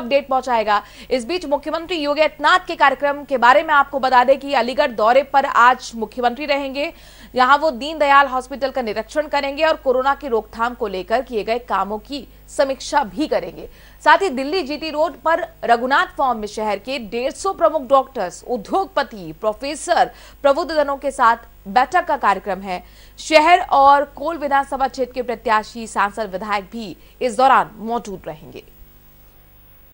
update पहुंचाएगा इस बीच मुख्यमंत्री योगी आदित्यनाथ के कार्यक्रम के बारे में आपको बता दें कि अलीगढ़ दौरे पर आज मुख्यमंत्री रहेंगे यहां वो दीनदयाल हॉस्पिटल का निरीक्षण करेंगे और कोरोना की रोकथाम को लेकर किए गए कामों की समीक्षा भी करेंगे साथ ही दिल्ली जीटी रोड पर रघुनाथ फॉर्म में शहर के 150 प्रमुख डॉक्टर्स उद्योगपति प्रोफेसर प्रबुद्धजनों के साथ बैठक का कार्यक्रम है शहर और कोल विधानसभा क्षेत्र के प्रत्याशी सांसद विधायक भी इस दौरान मौजूद रहेंगे